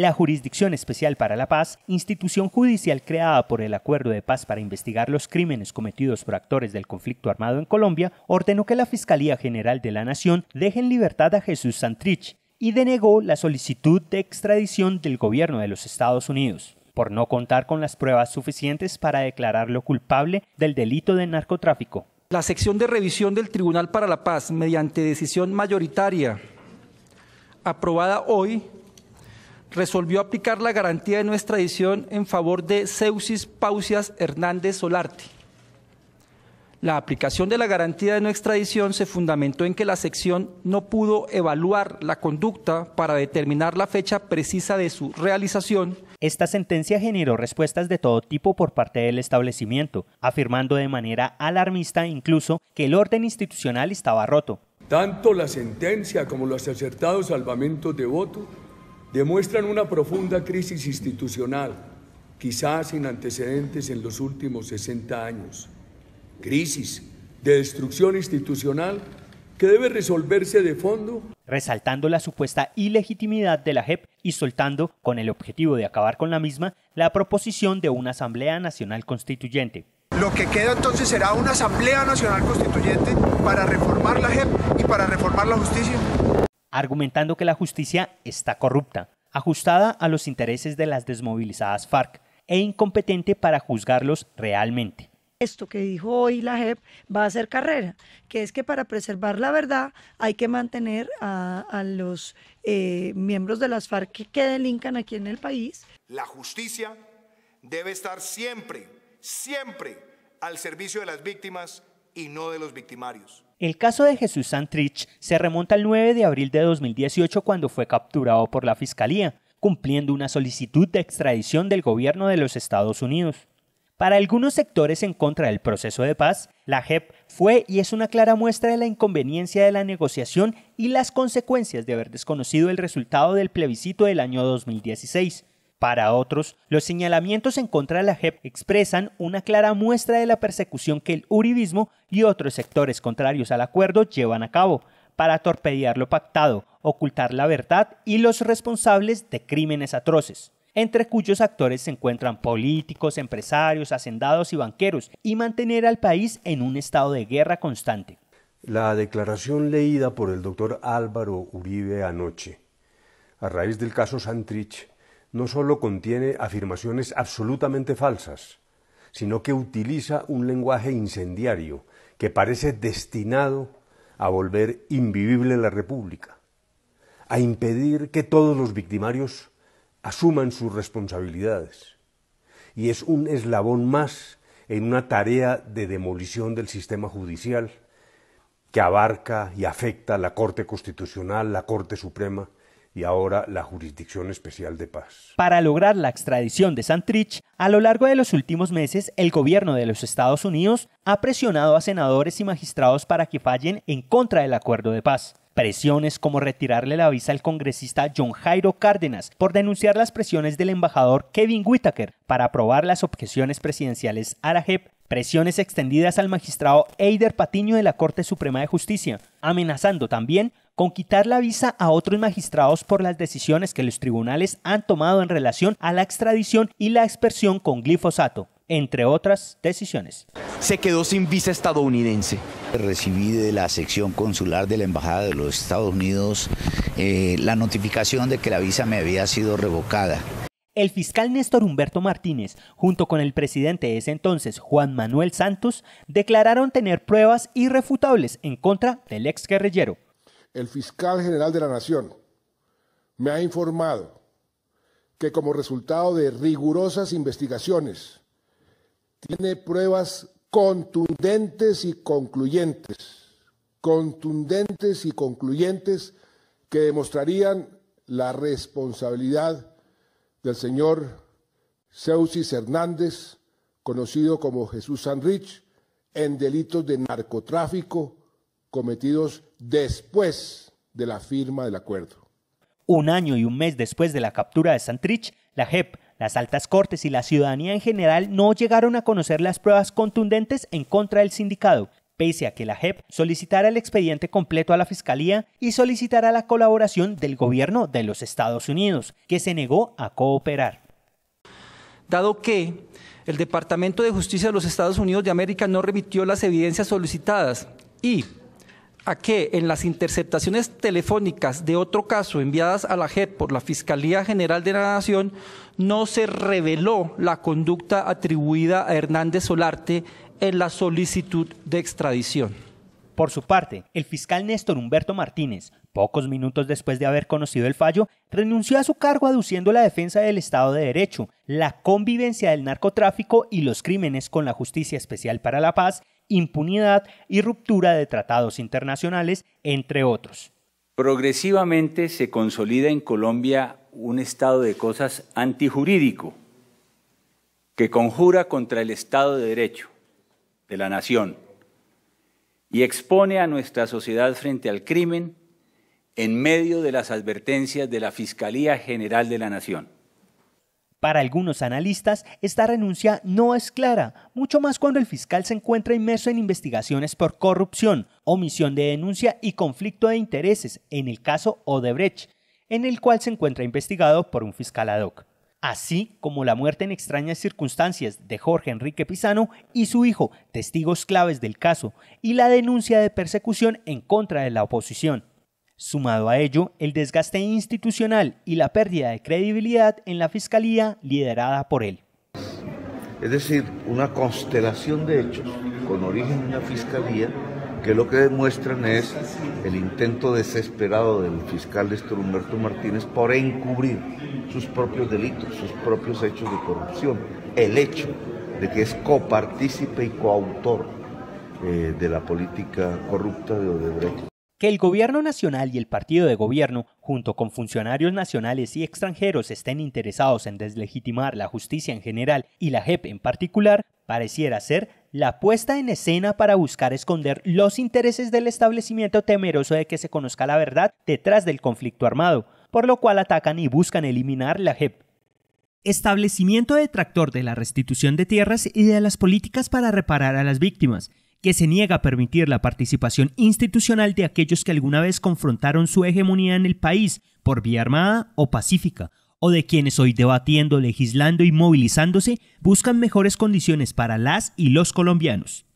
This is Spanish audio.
la Jurisdicción Especial para la Paz, institución judicial creada por el Acuerdo de Paz para investigar los crímenes cometidos por actores del conflicto armado en Colombia, ordenó que la Fiscalía General de la Nación deje en libertad a Jesús Santrich y denegó la solicitud de extradición del gobierno de los Estados Unidos por no contar con las pruebas suficientes para declararlo culpable del delito de narcotráfico. La sección de revisión del Tribunal para la Paz, mediante decisión mayoritaria aprobada hoy, resolvió aplicar la garantía de no extradición en favor de Ceusis Pausias Hernández Solarte. La aplicación de la garantía de no extradición se fundamentó en que la sección no pudo evaluar la conducta para determinar la fecha precisa de su realización. Esta sentencia generó respuestas de todo tipo por parte del establecimiento, afirmando de manera alarmista incluso que el orden institucional estaba roto. Tanto la sentencia como los acertados salvamentos de voto demuestran una profunda crisis institucional, quizás sin antecedentes en los últimos 60 años. Crisis de destrucción institucional que debe resolverse de fondo. Resaltando la supuesta ilegitimidad de la JEP y soltando, con el objetivo de acabar con la misma, la proposición de una Asamblea Nacional Constituyente. Lo que queda entonces será una Asamblea Nacional Constituyente para reformar la JEP y para reformar la justicia argumentando que la justicia está corrupta, ajustada a los intereses de las desmovilizadas FARC e incompetente para juzgarlos realmente esto que dijo hoy la JEP va a ser carrera, que es que para preservar la verdad hay que mantener a, los eh, miembros de las FARC que, delincan aquí en el país. La justicia debe estar siempre, siempre al servicio de las víctimas y no de los victimarios. El caso de Jesús Santrich se remonta al 9 de abril de 2018 cuando fue capturado por la Fiscalía, cumpliendo una solicitud de extradición del gobierno de los Estados Unidos. Para algunos sectores en contra del proceso de paz, la JEP fue y es una clara muestra de la inconveniencia de la negociación y las consecuencias de haber desconocido el resultado del plebiscito del año 2016, para otros, los señalamientos en contra de la JEP expresan una clara muestra de la persecución que el Uribismo y otros sectores contrarios al acuerdo llevan a cabo para torpedear lo pactado, ocultar la verdad y los responsables de crímenes atroces, entre cuyos actores se encuentran políticos, empresarios, hacendados y banqueros, y mantener al país en un estado de guerra constante. La declaración leída por el doctor Álvaro Uribe anoche, a raíz del caso Santrich, no solo contiene afirmaciones absolutamente falsas, sino que utiliza un lenguaje incendiario que parece destinado a volver invivible la República, a impedir que todos los victimarios asuman sus responsabilidades. Y es un eslabón más en una tarea de demolición del sistema judicial que abarca y afecta la Corte Constitucional, la Corte Suprema y ahora la Jurisdicción Especial de Paz. Para lograr la extradición de Santrich, a lo largo de los últimos meses, el gobierno de los Estados Unidos ha presionado a senadores y magistrados para que fallen en contra del acuerdo de paz. Presiones como retirarle la visa al congresista John Jairo Cárdenas por denunciar las presiones del embajador Kevin Whitaker para aprobar las objeciones presidenciales a la JEP presiones extendidas al magistrado Eider Patiño de la Corte Suprema de Justicia, amenazando también con quitar la visa a otros magistrados por las decisiones que los tribunales han tomado en relación a la extradición y la expersión con glifosato, entre otras decisiones. Se quedó sin visa estadounidense. Recibí de la sección consular de la Embajada de los Estados Unidos eh, la notificación de que la visa me había sido revocada. El fiscal Néstor Humberto Martínez, junto con el presidente de ese entonces, Juan Manuel Santos, declararon tener pruebas irrefutables en contra del ex guerrillero el fiscal general de la Nación me ha informado que como resultado de rigurosas investigaciones tiene pruebas contundentes y concluyentes, contundentes y concluyentes que demostrarían la responsabilidad del señor Ceusis Hernández, conocido como Jesús Sanrich, en delitos de narcotráfico, cometidos después de la firma del acuerdo. Un año y un mes después de la captura de Santrich, la JEP, las altas cortes y la ciudadanía en general no llegaron a conocer las pruebas contundentes en contra del sindicado, pese a que la JEP solicitara el expediente completo a la Fiscalía y solicitara la colaboración del gobierno de los Estados Unidos, que se negó a cooperar. Dado que el Departamento de Justicia de los Estados Unidos de América no remitió las evidencias solicitadas y a que en las interceptaciones telefónicas de otro caso enviadas a la JEP por la Fiscalía General de la Nación no se reveló la conducta atribuida a Hernández Solarte en la solicitud de extradición. Por su parte, el fiscal Néstor Humberto Martínez, pocos minutos después de haber conocido el fallo, renunció a su cargo aduciendo la defensa del Estado de Derecho, la convivencia del narcotráfico y los crímenes con la Justicia Especial para la Paz impunidad y ruptura de tratados internacionales, entre otros. Progresivamente se consolida en Colombia un estado de cosas antijurídico que conjura contra el Estado de Derecho de la nación y expone a nuestra sociedad frente al crimen en medio de las advertencias de la Fiscalía General de la Nación. Para algunos analistas, esta renuncia no es clara, mucho más cuando el fiscal se encuentra inmerso en investigaciones por corrupción, omisión de denuncia y conflicto de intereses, en el caso Odebrecht, en el cual se encuentra investigado por un fiscal ad hoc. Así como la muerte en extrañas circunstancias de Jorge Enrique Pisano y su hijo, testigos claves del caso, y la denuncia de persecución en contra de la oposición. Sumado a ello, el desgaste institucional y la pérdida de credibilidad en la Fiscalía liderada por él. Es decir, una constelación de hechos con origen en la Fiscalía que lo que demuestran es el intento desesperado del fiscal Néstor Humberto Martínez por encubrir sus propios delitos, sus propios hechos de corrupción, el hecho de que es copartícipe y coautor eh, de la política corrupta de Odebrecht que el gobierno nacional y el partido de gobierno, junto con funcionarios nacionales y extranjeros, estén interesados en deslegitimar la justicia en general y la JEP en particular, pareciera ser la puesta en escena para buscar esconder los intereses del establecimiento temeroso de que se conozca la verdad detrás del conflicto armado, por lo cual atacan y buscan eliminar la JEP. Establecimiento detractor de la restitución de tierras y de las políticas para reparar a las víctimas, que se niega a permitir la participación institucional de aquellos que alguna vez confrontaron su hegemonía en el país por vía armada o pacífica, o de quienes hoy debatiendo, legislando y movilizándose buscan mejores condiciones para las y los colombianos.